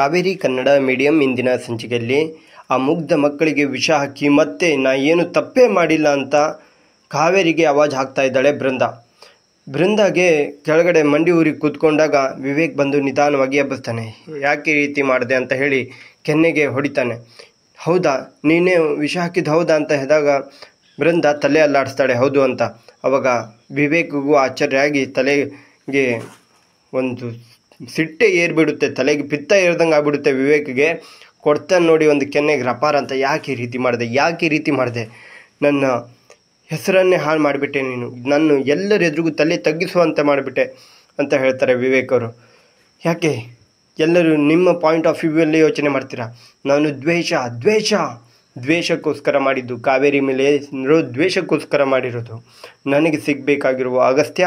Kaveri Kannada medium ಇಂದಿನ ಸಂಚಿಕೆಯಲ್ಲಿ ಆ ಮುಗ್ಧ ಮಕ್ಕಳಿಗೆ ವಿಷ ಹಾಕಿ ಮತ್ತೆ ನಾ ಏನು ತಪ್ಪೇ ಮಾಡಿಲ್ಲ ಅಂತ ಕಾವೇರಿಗೆ ಅವಾಜ್ ಹಾಕ್ತಾ ಇದ್ದಾಳೆ ಬೃಂದ ಬೃಂದಾಗೆ ಕೆಳಗಡೆ ಮಂಡಿ ಊರಿಗೆ ಕೂತ್ಕೊಂಡಾಗ ವಿವೇಕ್ ಬಂದು ನಿಧಾನವಾಗಿ ಎಬ್ಬಿಸ್ತಾನೆ ಯಾಕೆ ರೀತಿ ಮಾಡಿದೆ ಅಂತ ಹೇಳಿ ಕೆನ್ನೆಗೆ ಹೊಡಿತಾನೆ ಹೌದಾ ನೀನೇ ವಿಷ ಹಾಕಿದ್ದು ಹೌದಾ ಅಂತ ಹೇಳಿದಾಗ ಬೃಂದ ತಲೆ ಅಲ್ಲಾಡಿಸ್ತಾಳೆ ಹೌದು ಅಂತ ಅವಾಗ ವಿವೇಕ್ಗೂ ಆಶ್ಚರ್ಯ ಆಗಿ ತಲೆಗೆ ಒಂದು ಸಿಟ್ಟೆ ಏರ್ಬಿಡುತ್ತೆ ತಲೆಗೆ ಪಿತ್ತ ಏರ್ದಂಗೆ ಆಗ್ಬಿಡುತ್ತೆ ವಿವೇಕ್ಗೆ ಕೊಡ್ತಾನೆ ನೋಡಿ ಒಂದು ಕೆನ್ನೆಗೆ ರಪಾರ ಅಂತ ಯಾಕೆ ಈ ರೀತಿ ಮಾಡಿದೆ ಯಾಕೆ ಈ ರೀತಿ ಮಾಡಿದೆ ನನ್ನ ಹೆಸರನ್ನೇ ಹಾಳು ಮಾಡಿಬಿಟ್ಟೆ ನೀನು ನಾನು ಎಲ್ಲರ ಎದುರಿಗೂ ತಲೆ ತಗ್ಗಿಸುವಂತೆ ಮಾಡಿಬಿಟ್ಟೆ ಅಂತ ಹೇಳ್ತಾರೆ ವಿವೇಕ್ ಅವರು ಯಾಕೆ ಎಲ್ಲರೂ ನಿಮ್ಮ ಪಾಯಿಂಟ್ ಆಫ್ ವ್ಯೂವಲ್ಲೇ ಯೋಚನೆ ಮಾಡ್ತೀರಾ ನಾನು ದ್ವೇಷ ದ್ವೇಷ ದ್ವೇಷಕ್ಕೋಸ್ಕರ ಮಾಡಿದ್ದು ಕಾವೇರಿ ಮೇಲೆ ದ್ವೇಷಕ್ಕೋಸ್ಕರ ಮಾಡಿರೋದು ನನಗೆ ಸಿಗಬೇಕಾಗಿರುವ ಅಗಸ್ತ್ಯ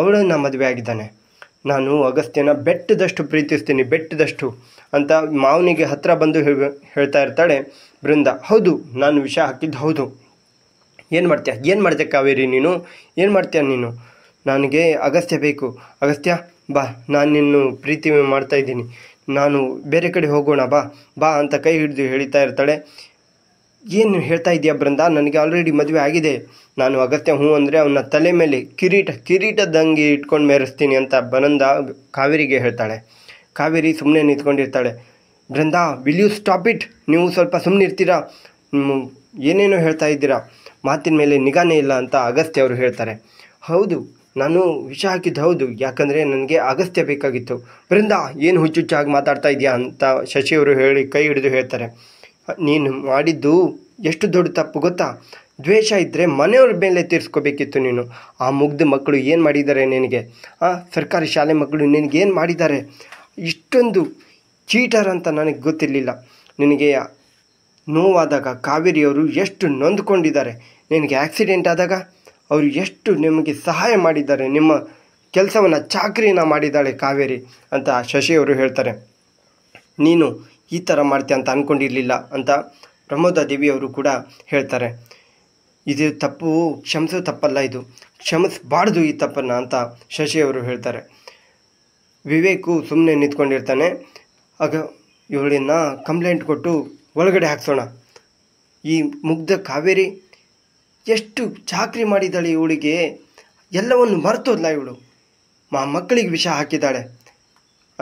ಅವಳು ನನ್ನ ಮದುವೆ ಆಗಿದ್ದಾನೆ ನಾನು ಅಗಸ್ತ್ಯನ ಬೆಟ್ಟದಷ್ಟು ಪ್ರೀತಿಸ್ತೀನಿ ಬೆಟ್ಟದಷ್ಟು ಅಂತ ಮಾವನಿಗೆ ಹತ್ತಿರ ಬಂದು ಹೇಳ್ತಾ ಇರ್ತಾಳೆ ಬೃಂದ ಹೌದು ನಾನು ವಿಷ ಹಾಕಿದ್ದು ಹೌದು ಏನು ಮಾಡ್ತೀಯ ಏನು ಮಾಡ್ತೀಯ ಕಾವೇರಿ ನೀನು ಏನು ಮಾಡ್ತೀಯ ನೀನು ನನಗೆ ಅಗಸ್ತ್ಯ ಬೇಕು ಅಗಸ್ತ್ಯ ಬಾ ನಾನು ನಿನ್ನ ಪ್ರೀತಿ ಮಾಡ್ತಾಯಿದ್ದೀನಿ ನಾನು ಬೇರೆ ಕಡೆ ಹೋಗೋಣ ಬಾ ಬಾ ಅಂತ ಕೈ ಹಿಡಿದು ಹೇಳ್ತಾ ಇರ್ತಾಳೆ ಏನು ಹೇಳ್ತಾ ಇದೆಯಾ ಬೃಂದ ನನಗೆ ಆಲ್ರೆಡಿ ಮದುವೆ ಆಗಿದೆ ನಾನು ಅಗತ್ಯ ಹ್ಞೂ ಅಂದರೆ ಅವನ ತಲೆ ಮೇಲೆ ಕಿರೀಟ ಕಿರೀಟದಂಗೆ ಇಟ್ಕೊಂಡು ಮೇರೆಸ್ತೀನಿ ಅಂತ ಬನಂದ ಕಾವೇರಿಗೆ ಹೇಳ್ತಾಳೆ ಕಾವೇರಿ ಸುಮ್ಮನೆ ನಿಂತ್ಕೊಂಡಿರ್ತಾಳೆ Brinda will you stop it ನೀವು ಸ್ವಲ್ಪ ಸುಮ್ಮನೆ ಇರ್ತೀರಾ ಏನೇನೋ ಹೇಳ್ತಾ ಇದ್ದೀರಾ ಮಾತಿನ ಮೇಲೆ ನಿಗಾನೇ ಇಲ್ಲ ಅಂತ ಅಗಸ್ತ್ಯ ಅವರು ಹೇಳ್ತಾರೆ ಹೌದು ನಾನು ವಿಷ ಹಾಕಿದ್ದು ಹೌದು ಯಾಕಂದರೆ ನನಗೆ ಅಗಸ್ತ್ಯ ಬೇಕಾಗಿತ್ತು ಬೃಂದ ಏನು ಹುಚ್ಚುಚ್ಚಾಗಿ ಮಾತಾಡ್ತಾ ಇದೆಯಾ ಅಂತ ಶಶಿಯವರು ಹೇಳಿ ಕೈ ಹಿಡಿದು ಹೇಳ್ತಾರೆ ನೀನು ಮಾಡಿದ್ದು ಎಷ್ಟು ದೊಡ್ಡ ತಪ್ಪು ಗೊತ್ತಾ ದ್ವೇಷ ಇದ್ದರೆ ಮನೆಯವ್ರ ಮೇಲೆ ತೀರಿಸ್ಕೋಬೇಕಿತ್ತು ನೀನು ಆ ಮುಗ್ಧ ಮಕ್ಕಳು ಏನು ಮಾಡಿದ್ದಾರೆ ನಿನಗೆ ಆ ಸರ್ಕಾರಿ ಶಾಲೆ ಮಕ್ಕಳು ನಿನಗೇನು ಮಾಡಿದ್ದಾರೆ ಇಷ್ಟೊಂದು ಚೀಟರ್ ಅಂತ ನನಗೆ ಗೊತ್ತಿರಲಿಲ್ಲ ನಿನಗೆ ನೋವಾದಾಗ ಕಾವೇರಿಯವರು ಎಷ್ಟು ನೊಂದ್ಕೊಂಡಿದ್ದಾರೆ ನಿನಗೆ ಆ್ಯಕ್ಸಿಡೆಂಟ್ ಆದಾಗ ಅವರು ಎಷ್ಟು ನಿಮಗೆ ಸಹಾಯ ಮಾಡಿದ್ದಾರೆ ನಿಮ್ಮ ಕೆಲಸವನ್ನು ಚಾಕ್ರಿಯನ್ನು ಮಾಡಿದ್ದಾಳೆ ಕಾವೇರಿ ಅಂತ ಶಶಿಯವರು ಹೇಳ್ತಾರೆ ನೀನು ಈ ಥರ ಮಾಡ್ತೀಯ ಅಂತ ಅಂದ್ಕೊಂಡಿರಲಿಲ್ಲ ಅಂತ ಪ್ರಮೋದ ದೇವಿಯವರು ಕೂಡ ಹೇಳ್ತಾರೆ ಇದು ತಪ್ಪು ಕ್ಷಮಿಸೋ ತಪ್ಪಲ್ಲ ಇದು ಕ್ಷಮಿಸಬಾರ್ದು ಈ ತಪ್ಪನ್ನು ಅಂತ ಶಶಿಯವರು ಹೇಳ್ತಾರೆ ವಿವೇಕು ಸುಮ್ಮನೆ ನಿಂತ್ಕೊಂಡಿರ್ತಾನೆ ಆಗ ಇವಳನ್ನ ಕಂಪ್ಲೇಂಟ್ ಕೊಟ್ಟು ಒಳಗಡೆ ಹಾಕ್ಸೋಣ ಈ ಮುಗ್ಧ ಕಾವೇರಿ ಎಷ್ಟು ಚಾಕ್ರಿ ಮಾಡಿದ್ದಾಳೆ ಇವಳಿಗೆ ಎಲ್ಲವನ್ನು ಮರ್ತೋದ್ಲ ಇವಳು ಮಾ ಮಕ್ಕಳಿಗೆ ವಿಷ ಹಾಕಿದ್ದಾಳೆ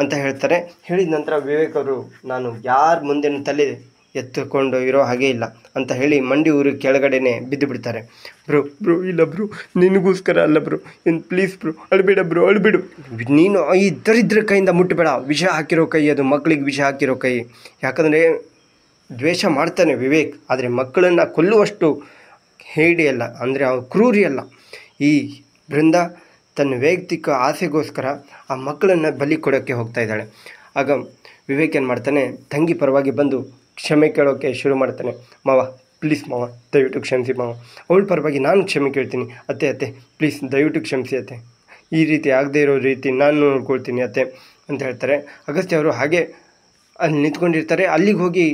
ಅಂತ ಹೇಳ್ತಾರೆ ಹೇಳಿದ ನಂತರ ವಿವೇಕರು ನಾನು ಯಾರ ಮುಂದಿನ ತಲೆ ಎತ್ತುಕೊಂಡು ಇರೋ ಹಾಗೆ ಇಲ್ಲ ಅಂತ ಹೇಳಿ ಮಂಡಿ ಊರು ಕೆಳಗಡೆನೆ ಬಿದ್ದು ಬಿಡ್ತಾರೆ ಬ್ರೋ ಬ್ರೋ ಇಲ್ಲ ಬ್ರೋ ನಿನಗೋಸ್ಕರ ಅಲ್ಲ ಬ್ರೋ ಏನು ಪ್ಲೀಸ್ ಬ್ರೋ ಅಳ್ಬೇಡ ಬ್ರೋ ಅಳ್ಬೇಡು ನೀನು ಈ ದರಿದ್ರ ಕೈಯಿಂದ ಮುಟ್ಟಬೇಡ ವಿಷ ಹಾಕಿರೋ ಕೈ ಅದು ಮಕ್ಕಳಿಗೆ ವಿಷ ಹಾಕಿರೋ ಕೈ ಯಾಕಂದರೆ ದ್ವೇಷ ಮಾಡ್ತಾನೆ ವಿವೇಕ್ ಆದರೆ ಮಕ್ಕಳನ್ನು ಕೊಲ್ಲುವಷ್ಟು ಅಲ್ಲ ಅಂದರೆ ಅವ್ರು ಅಲ್ಲ ಈ ಬೃಂದ ತನ್ನ ವೈಯಕ್ತಿಕ ಆಸೆಗೋಸ್ಕರ ಆ ಮಕ್ಕಳನ್ನು ಬಲಿ ಕೊಡೋಕ್ಕೆ ಹೋಗ್ತಾ ಇದ್ದಾಳೆ ಆಗ ವಿವೇಕ್ ಏನು ಮಾಡ್ತಾನೆ ತಂಗಿ ಪರವಾಗಿ ಬಂದು ಕ್ಷಮೆ ಕೇಳೋಕ್ಕೆ ಶುರು ಮಾಡ್ತಾನೆ ಮಾವ ಪ್ಲೀಸ್ ಮಾವ ದಯವಿಟ್ಟು ಕ್ಷಮಿಸಿ ಮಾವ ಅವಳ ಪರವಾಗಿ ನಾನು ಕ್ಷಮೆ ಕೇಳ್ತೀನಿ ಅತ್ತೆ ಅತ್ತೆ ಪ್ಲೀಸ್ ದಯವಿಟ್ಟು ಕ್ಷಮಿಸಿ ಅತ್ತೆ ಈ ರೀತಿ ಆಗದೆ ಇರೋ ರೀತಿ ನಾನು ನೋಡ್ಕೊಳ್ತೀನಿ ಅತ್ತೆ ಅಂತ ಹೇಳ್ತಾರೆ ಅಗಸ್ತ್ಯ ಅವರು ಹಾಗೆ ಅಲ್ಲಿ ನಿಂತ್ಕೊಂಡಿರ್ತಾರೆ ಅಲ್ಲಿಗೆ ಹೋಗಿ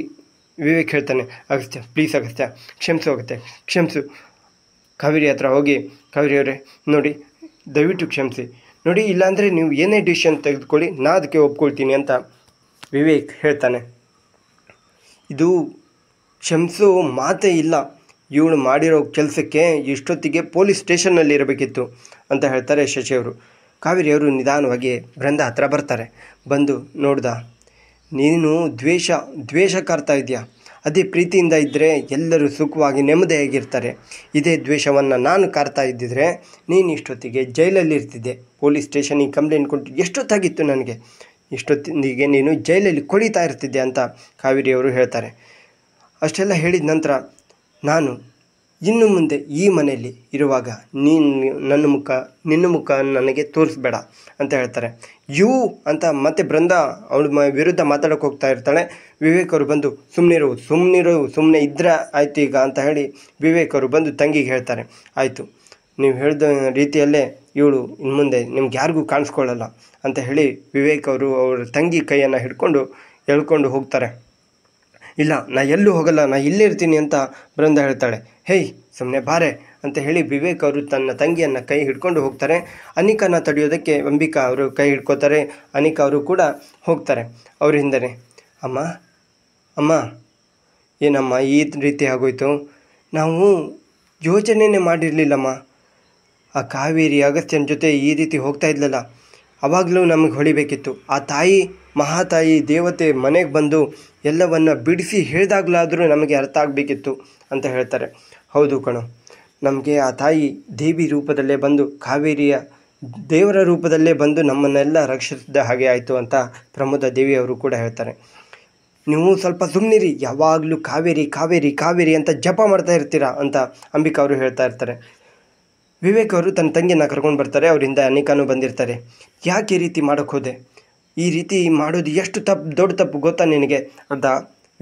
ವಿವೇಕ್ ಹೇಳ್ತಾನೆ ಅಗಸ್ತ್ಯ ಪ್ಲೀಸ್ ಅಗಸ್ತ್ಯ ಕ್ಷಮಿಸು ಕ್ಷಮಿಸು ಕಾವೇರಿ ಹತ್ರ ಹೋಗಿ ಕಾವೇರಿ ಅವರೇ ನೋಡಿ ದಯವಿಟ್ಟು ಕ್ಷಮಿಸಿ ನೋಡಿ ಇಲ್ಲಾಂದರೆ ನೀವು ಏನೇ ಡಿಸಿಷನ್ ತೆಗೆದುಕೊಳ್ಳಿ ನಾ ಅದಕ್ಕೆ ಒಪ್ಕೊಳ್ತೀನಿ ಅಂತ ವಿವೇಕ್ ಹೇಳ್ತಾನೆ ಇದು ಕ್ಷಮಿಸೋ ಮಾತೇ ಇಲ್ಲ ಇವಳು ಮಾಡಿರೋ ಕೆಲಸಕ್ಕೆ ಇಷ್ಟೊತ್ತಿಗೆ ಪೊಲೀಸ್ ಸ್ಟೇಷನ್ನಲ್ಲಿ ಇರಬೇಕಿತ್ತು ಅಂತ ಹೇಳ್ತಾರೆ ಶಶಿಯವರು ಕಾವೇರಿಯವರು ನಿಧಾನವಾಗಿ ಬೃಂದ ಹತ್ರ ಬರ್ತಾರೆ ಬಂದು ನೋಡ್ದ ನೀನು ದ್ವೇಷ ದ್ವೇಷ ಕರ್ತಾ ಇದೆಯಾ ಅದೇ ಪ್ರೀತಿಯಿಂದ ಇದ್ದರೆ ಎಲ್ಲರೂ ಸುಖವಾಗಿ ನೆಮ್ಮದಿಯಾಗಿರ್ತಾರೆ ಇದೇ ದ್ವೇಷವನ್ನು ನಾನು ಕಾರ್ತಾ ಇದ್ದಿದ್ದರೆ ನೀನು ಇಷ್ಟೊತ್ತಿಗೆ ಜೈಲಲ್ಲಿ ಇರ್ತಿದ್ದೆ ಪೊಲೀಸ್ ಸ್ಟೇಷನಿಗೆ ಕಂಪ್ಲೇಂಟ್ ಕೊಟ್ಟು ಎಷ್ಟೊತ್ತಾಗಿತ್ತು ನನಗೆ ಇಷ್ಟೊತ್ತಿಗೆ ನೀನು ಜೈಲಲ್ಲಿ ಕೊಳೀತಾ ಇರ್ತಿದ್ದೆ ಅಂತ ಕಾವೇರಿಯವರು ಹೇಳ್ತಾರೆ ಅಷ್ಟೆಲ್ಲ ಹೇಳಿದ ನಂತರ ನಾನು ಇನ್ನು ಮುಂದೆ ಈ ಮನೆಯಲ್ಲಿ ಇರುವಾಗ ನೀನು ನನ್ನ ಮುಖ ನಿನ್ನ ಮುಖ ನನಗೆ ತೋರಿಸ್ಬೇಡ ಅಂತ ಹೇಳ್ತಾರೆ ಯು ಅಂತ ಮತ್ತೆ ಬೃಂದ ಅವಳ ವಿರುದ್ಧ ಮಾತಾಡೋಕೆ ಹೋಗ್ತಾ ಇರ್ತಾಳೆ ವಿವೇಕರು ಬಂದು ಸುಮ್ಮನಿರು ಸುಮ್ಮನಿರು ಸುಮ್ಮನೆ ಇದ್ರೆ ಆಯ್ತು ಈಗ ಅಂತ ಹೇಳಿ ವಿವೇಕರು ಬಂದು ತಂಗಿಗೆ ಹೇಳ್ತಾರೆ ಆಯಿತು ನೀವು ಹೇಳಿದ ರೀತಿಯಲ್ಲೇ ಇವಳು ಇನ್ನು ಮುಂದೆ ನಿಮ್ಗೆ ಯಾರಿಗೂ ಕಾಣಿಸ್ಕೊಳ್ಳಲ್ಲ ಅಂತ ಹೇಳಿ ವಿವೇಕ್ ಅವರು ಅವ್ರ ತಂಗಿ ಕೈಯನ್ನು ಹಿಡ್ಕೊಂಡು ಎಳ್ಕೊಂಡು ಹೋಗ್ತಾರೆ ಇಲ್ಲ ನಾ ಎಲ್ಲೂ ಹೋಗಲ್ಲ ನಾ ಇಲ್ಲೇ ಇರ್ತೀನಿ ಅಂತ ಬೃಂದ ಹೇಳ್ತಾಳೆ ಹೇಯ್ ಸುಮ್ಮನೆ ಬಾರೆ ಅಂತ ಹೇಳಿ ವಿವೇಕ್ ಅವರು ತನ್ನ ತಂಗಿಯನ್ನು ಕೈ ಹಿಡ್ಕೊಂಡು ಹೋಗ್ತಾರೆ ಅನಿಕಾನ ತಡೆಯೋದಕ್ಕೆ ಅಂಬಿಕಾ ಅವರು ಕೈ ಹಿಡ್ಕೋತಾರೆ ಅನಿಕಾ ಅವರು ಕೂಡ ಹೋಗ್ತಾರೆ ಅವ್ರ ಹಿಂದೆ ಅಮ್ಮ ಅಮ್ಮ ಏನಮ್ಮ ಈ ರೀತಿ ಆಗೋಯ್ತು ನಾವು ಯೋಚನೆನೇ ಮಾಡಿರಲಿಲ್ಲಮ್ಮ ಆ ಕಾವೇರಿ ಅಗಸ್ತ್ಯನ ಜೊತೆ ಈ ರೀತಿ ಹೋಗ್ತಾ ಇದ್ಲಲ್ಲ ಅವಾಗಲೂ ನಮಗೆ ಹೊಳಿಬೇಕಿತ್ತು ಆ ತಾಯಿ ಮಹಾತಾಯಿ ದೇವತೆ ಮನೆಗೆ ಬಂದು ಎಲ್ಲವನ್ನು ಬಿಡಿಸಿ ಹೇಳಿದಾಗಲಾದರೂ ನಮಗೆ ಅರ್ಥ ಆಗಬೇಕಿತ್ತು ಅಂತ ಹೇಳ್ತಾರೆ ಹೌದು ಕಣು ನಮಗೆ ಆ ತಾಯಿ ದೇವಿ ರೂಪದಲ್ಲೇ ಬಂದು ಕಾವೇರಿಯ ದೇವರ ರೂಪದಲ್ಲೇ ಬಂದು ನಮ್ಮನ್ನೆಲ್ಲ ರಕ್ಷಿಸಿದ ಹಾಗೆ ಆಯಿತು ಅಂತ ಪ್ರಮೋದ ದೇವಿಯವರು ಕೂಡ ಹೇಳ್ತಾರೆ ನೀವು ಸ್ವಲ್ಪ ಸುಮ್ಮನಿರಿ ಯಾವಾಗಲೂ ಕಾವೇರಿ ಕಾವೇರಿ ಕಾವೇರಿ ಅಂತ ಜಪ ಮಾಡ್ತಾ ಇರ್ತೀರಾ ಅಂತ ಅಂಬಿಕಾ ಅವರು ಹೇಳ್ತಾ ಇರ್ತಾರೆ ವಿವೇಕ್ ಅವರು ತನ್ನ ತಂಗಿಯನ್ನು ಕರ್ಕೊಂಡು ಬರ್ತಾರೆ ಅವರಿಂದ ಅನಿಕಾನು ಬಂದಿರ್ತಾರೆ ಯಾಕೆ ಈ ರೀತಿ ಮಾಡೋಕ್ಕೆ ಹೋದೆ ಈ ರೀತಿ ಮಾಡೋದು ಎಷ್ಟು ತಪ್ಪು ದೊಡ್ಡ ತಪ್ಪು ಗೊತ್ತಾ ನಿನಗೆ ಅಂತ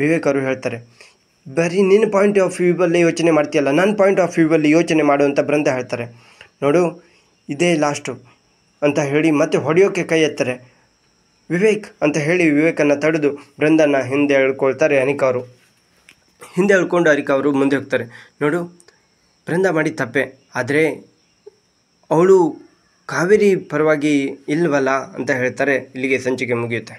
ವಿವೇಕ್ ಅವರು ಹೇಳ್ತಾರೆ ಬರೀ ನಿನ್ನ ಪಾಯಿಂಟ್ ಆಫ್ ಅಲ್ಲಿ ಯೋಚನೆ ಮಾಡ್ತೀಯಲ್ಲ ನನ್ನ ಪಾಯಿಂಟ್ ಆಫ್ ವ್ಯೂವಲ್ಲಿ ಯೋಚನೆ ಮಾಡು ಅಂತ ಹೇಳ್ತಾರೆ ನೋಡು ಇದೇ ಲಾಸ್ಟು ಅಂತ ಹೇಳಿ ಮತ್ತೆ ಹೊಡೆಯೋಕ್ಕೆ ಕೈ ಎತ್ತಾರೆ ವಿವೇಕ್ ಅಂತ ಹೇಳಿ ವಿವೇಕನ್ನು ತಡೆದು ಬೃಂದನ ಹಿಂದೆ ಹೇಳ್ಕೊಳ್ತಾರೆ ಅನಿಕಾ ಅವರು ಹಿಂದೆ ಹೇಳ್ಕೊಂಡು ಅನಿಕ ಅವರು ಮುಂದೆ ಹೋಗ್ತಾರೆ ನೋಡು ಬೃಂದ ಮಾಡಿ ತಪ್ಪೆ ಆದರೆ ಅವಳು ಕಾವೇರಿ ಪರವಾಗಿ ಇಲ್ಲವಲ್ಲ ಅಂತ ಹೇಳ್ತಾರೆ ಇಲ್ಲಿಗೆ ಸಂಚಿಕೆ ಮುಗಿಯುತ್ತೆ